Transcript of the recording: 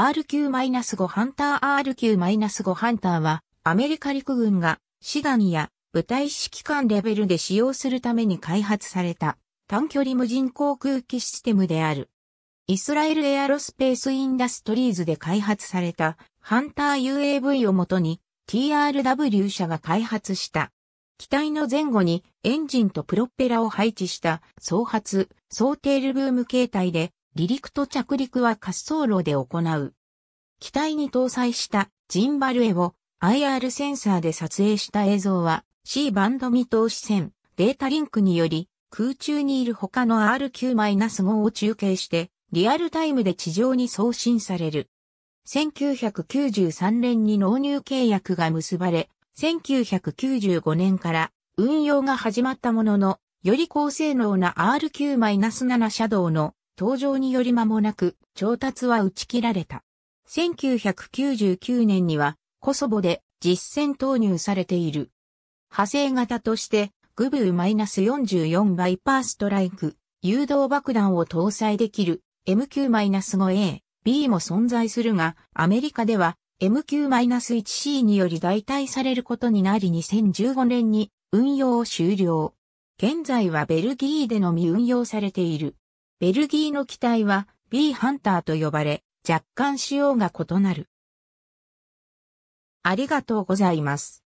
RQ-5 ハンター RQ-5 ハンターは、アメリカ陸軍が、志願や部隊指揮官レベルで使用するために開発された、短距離無人航空機システムである。イスラエルエアロスペースインダストリーズで開発された、ハンター UAV をもとに、TRW 社が開発した。機体の前後にエンジンとプロペラを配置した総発、総テールブーム形態で離陸と着陸は滑走路で行う。機体に搭載したジンバルエを IR センサーで撮影した映像は C バンド見通し線データリンクにより空中にいる他の RQ-5 を中継してリアルタイムで地上に送信される。1993年に納入契約が結ばれ、1995年から運用が始まったものの、より高性能な RQ-7 シャドウの登場により間もなく調達は打ち切られた。1999年にはコソボで実戦投入されている。派生型としてグブー -44 バイパーストライク、誘導爆弾を搭載できる MQ-5A、B も存在するが、アメリカでは MQ-1C により代替されることになり2015年に運用を終了。現在はベルギーでのみ運用されている。ベルギーの機体は B ハンターと呼ばれ、若干仕様が異なる。ありがとうございます。